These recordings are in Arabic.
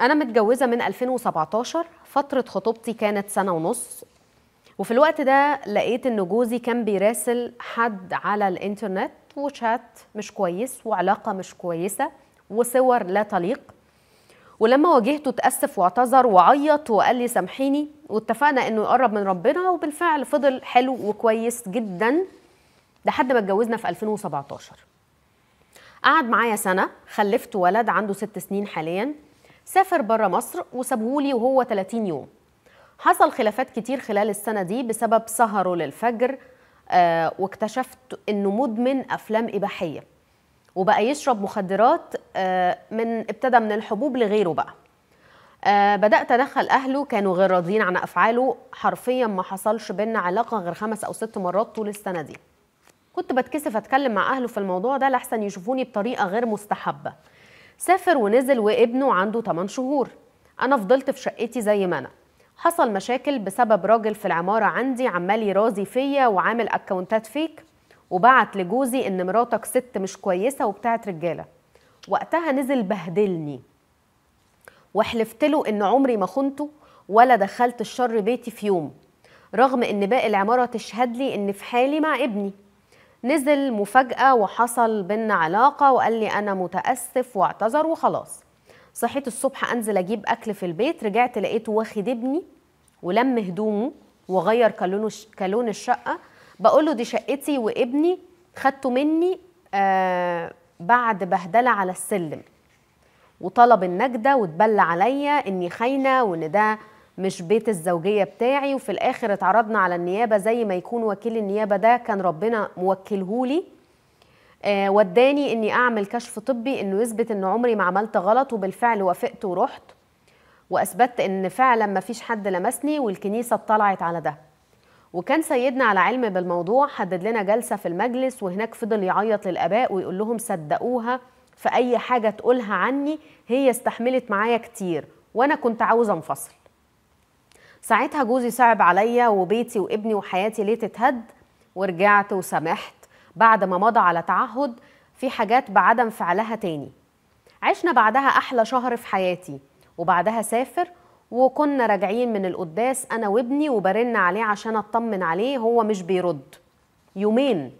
أنا متجوزة من 2017 فترة خطوبتي كانت سنة ونص وفي الوقت ده لقيت إن جوزي كان بيراسل حد على الإنترنت وشات مش كويس وعلاقة مش كويسة وصور لا تليق ولما واجهته اتأسف واعتذر وعيط وقال لي سامحيني واتفقنا إنه يقرب من ربنا وبالفعل فضل حلو وكويس جدا لحد ما اتجوزنا في 2017 قعد معايا سنة خلفت ولد عنده ست سنين حالياً سافر بره مصر وسابهولي وهو 30 يوم حصل خلافات كتير خلال السنة دي بسبب سهره للفجر آه واكتشفت انه مدمن افلام اباحية وبقى يشرب مخدرات آه من ابتدى من الحبوب لغيره بقى آه بدأت أدخل أهله كانوا غير راضيين عن أفعاله حرفيا ما حصلش بينا علاقة غير خمس أو ست مرات طول السنة دي كنت بتكسف أتكلم مع أهله في الموضوع ده لحسن يشوفوني بطريقة غير مستحبة سافر ونزل وابنه عنده 8 شهور انا فضلت في شقتي زي ما انا حصل مشاكل بسبب راجل في العماره عندي عمال يرازي فيا وعامل اكونتات فيك وبعت لجوزي ان مراتك ست مش كويسه وبتاعت رجاله وقتها نزل بهدلني وحلفت له ان عمري ما خنته ولا دخلت الشر بيتي في يوم رغم ان باقي العماره تشهد لي ان في حالي مع ابني نزل مفاجأة وحصل بينا علاقة وقال لي أنا متأسف واعتذر وخلاص صحيت الصبح أنزل أجيب أكل في البيت رجعت لقيته واخد ابني ولم هدومه وغير كلون الشقة بقول له دي شقتي وابني خدته مني آه بعد بهدلة على السلم وطلب النجدة واتبلى عليا إني خاينة وإن ده مش بيت الزوجيه بتاعي وفي الاخر اتعرضنا على النيابه زي ما يكون وكيل النيابه ده كان ربنا موكلهولي آه وداني اني اعمل كشف طبي انه يثبت ان عمري ما عملت غلط وبالفعل وافقت ورحت وأثبت ان فعلا ما فيش حد لمسني والكنيسه اطلعت على ده وكان سيدنا على علم بالموضوع حدد لنا جلسه في المجلس وهناك فضل يعيط للاباء ويقول لهم صدقوها في اي حاجه تقولها عني هي استحملت معايا كتير وانا كنت عاوزه انفصل ساعتها جوزي صعب عليا وبيتي وابني وحياتي ليه تتهد ورجعت وسامحت بعد ما مضى على تعهد في حاجات بعدم فعلها تاني عشنا بعدها أحلى شهر في حياتي وبعدها سافر وكنا راجعين من القداس أنا وابني وبرن عليه عشان أطمن عليه هو مش بيرد يومين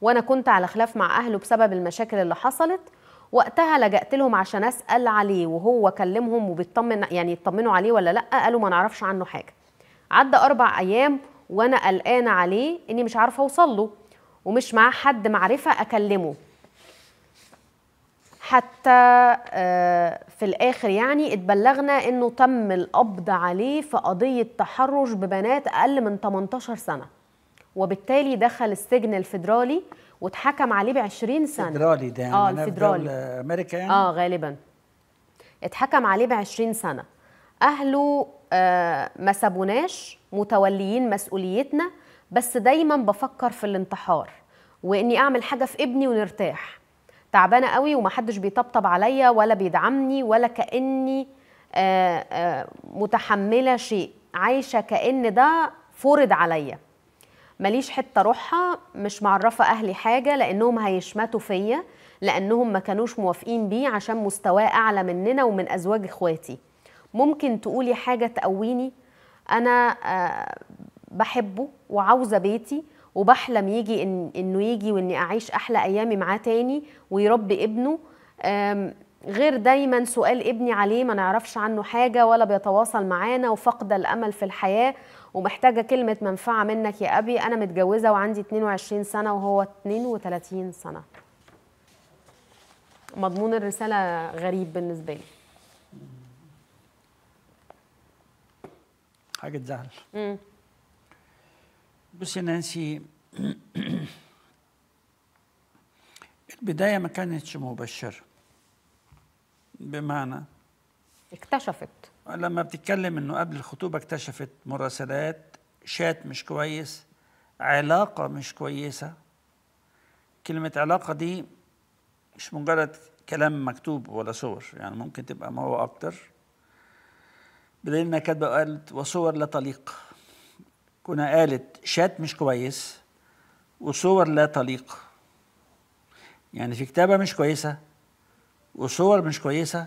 وأنا كنت على خلاف مع أهله بسبب المشاكل اللي حصلت وقتها لجأت لهم عشان أسأل عليه وهو كلمهم وبيطمن يعني يطمنوا عليه ولا لأ قالوا ما نعرفش عنه حاجة عدى أربع أيام وأنا قلقانة عليه إني مش عارفة أوصل له ومش معاه حد معرفة أكلمه حتى آه، في الآخر يعني اتبلغنا إنه تم القبض عليه في قضية تحرش ببنات أقل من 18 سنة وبالتالي دخل السجن الفيدرالي واتحكم عليه ب 20 سنه الفيدرالي ده اه الفيدرالي امريكا يعني اه غالبا اتحكم عليه ب 20 سنه اهله آه ما سابوناش متوليين مسؤوليتنا بس دايما بفكر في الانتحار واني اعمل حاجه في ابني ونرتاح تعبانه قوي ومحدش بيطبطب عليا ولا بيدعمني ولا كاني آه آه متحمله شيء عايشه كان ده فرض عليا ماليش حته اروحها مش معرفه اهلي حاجه لانهم هيشمتوا فيا لانهم ما كانوش موافقين بيه عشان مستواه اعلى مننا ومن ازواج اخواتي ممكن تقولي حاجه تقويني انا آه، بحبه وعاوزه بيتي وبحلم يجي إن انه يجي واني اعيش احلى ايامي معاه تاني ويربي ابنه غير دايما سؤال ابني عليه ما نعرفش عنه حاجه ولا بيتواصل معانا وفقد الامل في الحياه ومحتاجه كلمه منفعه منك يا ابي انا متجوزه وعندي 22 سنه وهو 32 سنه مضمون الرساله غريب بالنسبه لي حاجه تزعل بصي نانسي البدايه ما كانتش مبشره بمعنى اكتشفت لما بتتكلم انه قبل الخطوبه اكتشفت مراسلات شات مش كويس علاقه مش كويسه كلمه علاقه دي مش مجرد كلام مكتوب ولا صور يعني ممكن تبقى ما هو اكتر بدليل انها كاتبه قالت وصور لا تليق كنا قالت شات مش كويس وصور لا تليق يعني في كتابه مش كويسه وصور مش كويسه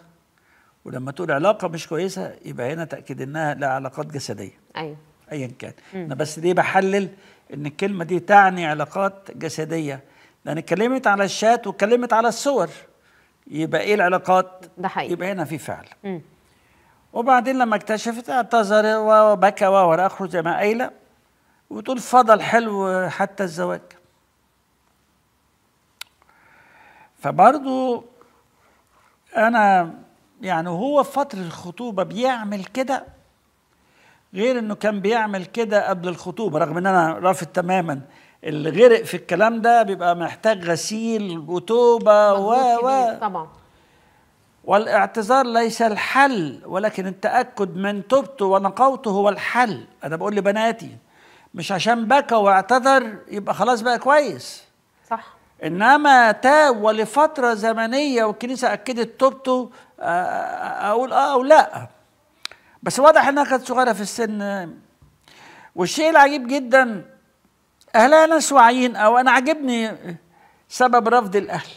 ولما تقول علاقه مش كويسه يبقى هنا تاكيد انها لا علاقات جسديه ايوه ايا كان انا بس ليه بحلل ان الكلمه دي تعني علاقات جسديه لان اتكلمت على الشات واتكلمت على الصور يبقى ايه العلاقات ده حقيقي يبقى هنا في فعل م. وبعدين لما اكتشفت اعتذر وبكى وورا اخره زي ما قايله وتقول فضل حلو حتى الزواج فبرضو انا يعني هو في فترة الخطوبة بيعمل كده غير انه كان بيعمل كده قبل الخطوبة رغم ان انا رافض تماما اللي غرق في الكلام ده بيبقى محتاج غسيل وتوبة و و طبعا والاعتذار ليس الحل ولكن التأكد من توبته ونقاوته هو الحل أنا بقول لبناتي مش عشان بكى واعتذر يبقى خلاص بقى كويس صح انما تاب ولفتره زمنيه والكنيسه اكدت توبته آه، آه، اقول اه او لا بس واضح انها كانت صغيره في السن والشيء العجيب جدا اهلها ناس واعيين او انا عجبني سبب رفض الاهل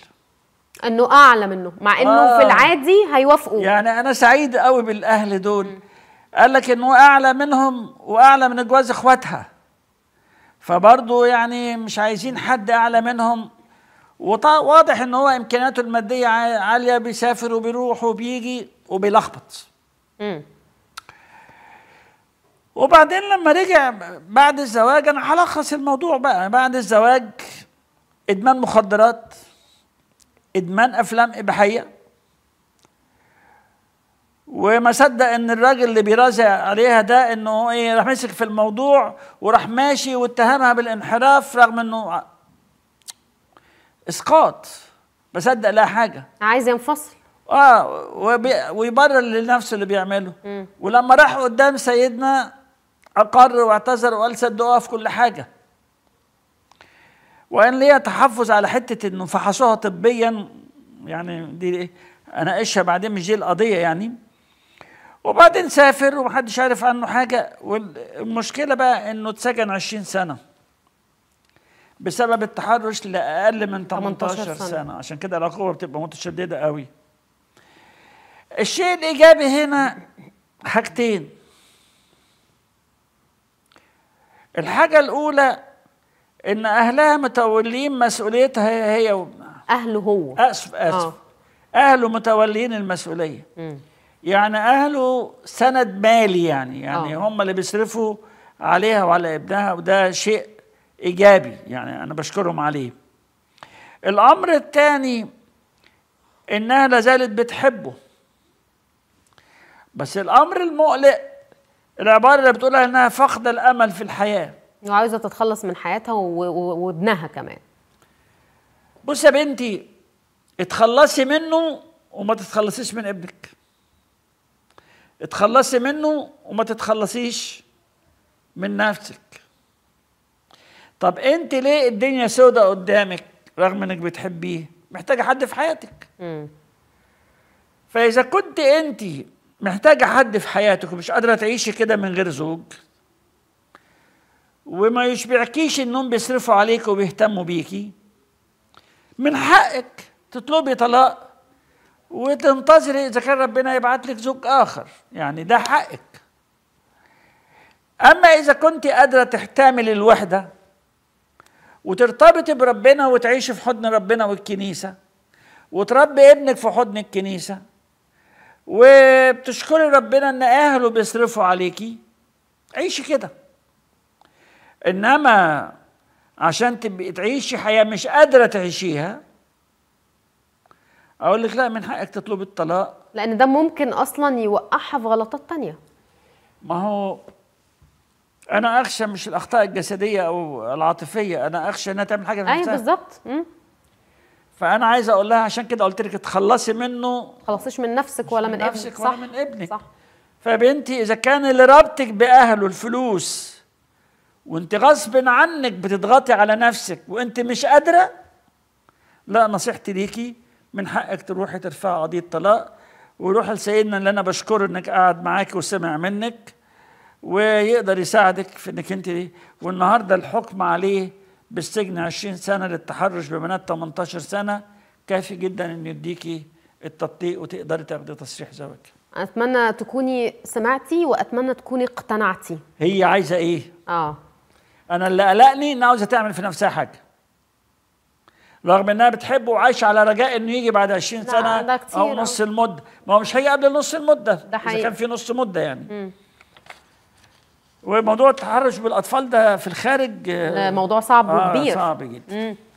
انه اعلى منه مع انه آه في العادي هيوافقوا يعني انا سعيد قوي بالاهل دول قال لك انه اعلى منهم واعلى من جواز اخواتها فبرضه يعني مش عايزين حد اعلى منهم وواضح ان هو امكانياته الماديه عاليه بيسافر وبيروح وبيجي وبيلخبط وبعدين لما رجع بعد الزواج انا هلخص الموضوع بقى يعني بعد الزواج ادمان مخدرات ادمان افلام اباحيه وما صدق ان الراجل اللي بيرازي عليها ده انه ايه راح مسك في الموضوع وراح ماشي واتهمها بالانحراف رغم انه اسقاط بصدق لها حاجه عايز ينفصل اه وبي... ويبرر لنفسه اللي بيعمله مم. ولما راح قدام سيدنا اقر واعتذر وقال صدقوها في كل حاجه وان ليا تحفظ على حته انه فحصوها طبيا يعني دي إيه، اناقشها بعدين مش دي القضيه يعني وبعدين سافر ومحدش عارف عنه حاجه والمشكله بقى انه اتسجن 20 سنه بسبب التحرش لاقل من 18, سنة. عشان كده العقوبه بتبقى متشدده قوي الشيء الايجابي هنا حاجتين الحاجه الاولى ان اهلها متولين مسؤوليتها هي هي وابنها اهله هو اسف اسف آه. اهله متولين المسؤوليه م. يعني اهله سند مالي يعني يعني آه. هم اللي بيصرفوا عليها وعلى ابنها وده شيء إيجابي يعني أنا بشكرهم عليه الأمر الثاني إنها لازالت بتحبه بس الأمر المقلق العبارة اللي بتقولها إنها فقد الأمل في الحياة وعايزه تتخلص من حياتها وابنها كمان بص يا بنتي اتخلصي منه وما تتخلصيش من ابنك اتخلصي منه وما تتخلصيش من نفسك طب انت ليه الدنيا سودة قدامك رغم انك بتحبيه محتاجه حد في حياتك فاذا كنت انت محتاجه حد في حياتك ومش قادره تعيشي كده من غير زوج وما يشبعكيش انهم بيصرفوا عليك وبيهتموا بيكي من حقك تطلبي طلاق وتنتظري اذا كان ربنا يبعت لك زوج اخر يعني ده حقك اما اذا كنت قادره تحتمل الوحده وترتبط بربنا وتعيش في حضن ربنا والكنيسه وتربي ابنك في حضن الكنيسه وبتشكري ربنا ان اهله بيصرفوا عليكي عيشي كده انما عشان تبقي تعيشي حياه مش قادره تعيشيها اقول لك لا من حقك تطلبي الطلاق لان ده ممكن اصلا يوقعها في غلطات تانية ما هو انا اخشى مش الاخطاء الجسديه او العاطفيه انا اخشى انها تعمل حاجه في ايوه بالظبط فانا عايز اقول لها عشان كده قلت لك اتخلصي منه خلصيش من نفسك ولا من, من نفسك ابنك ولا صح من ابنك صح فبنتي اذا كان اللي رابطك باهله الفلوس وانت غصب عنك بتضغطي على نفسك وانت مش قادره لا نصيحتي ليكي من حقك تروحي ترفعي قضيه طلاق وروحي لسيدنا اللي انا بشكره انك قاعد معاكي وسمع منك ويقدر يساعدك في انك انت والنهارده الحكم عليه بالسجن 20 سنه للتحرش ببنات 18 سنه كافي جدا ان يديكي التطبيق وتقدري تاخدي تصريح زواج اتمنى تكوني سمعتي واتمنى تكوني اقتنعتي هي عايزه ايه اه انا اللي قلقني انها عاوزه تعمل في نفسها حاجه رغم انها بتحبه وعايشه على رجاء انه يجي بعد 20 سنه او نص المده ما هو مش هيجي قبل نص المده ده حقيقي. اذا كان في نص مده يعني م. وموضوع التحرش بالاطفال ده في الخارج آه، موضوع صعب آه، وكبير آه صعب جدا مم.